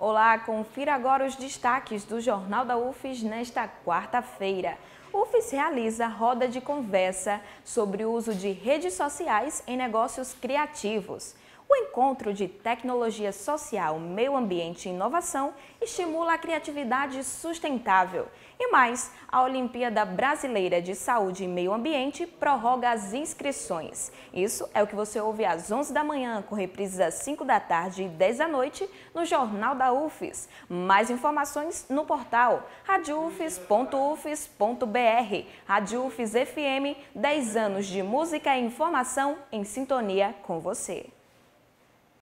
Olá, confira agora os destaques do Jornal da UFES nesta quarta-feira. UFES realiza roda de conversa sobre o uso de redes sociais em negócios criativos. O encontro de tecnologia social, meio ambiente e inovação estimula a criatividade sustentável. E mais, a Olimpíada Brasileira de Saúde e Meio Ambiente prorroga as inscrições. Isso é o que você ouve às 11 da manhã, com reprises às 5 da tarde e 10 da noite no Jornal da UFES. Mais informações no portal radiufes.ufes.br. Rádio UFES FM, 10 anos de música e informação em sintonia com você.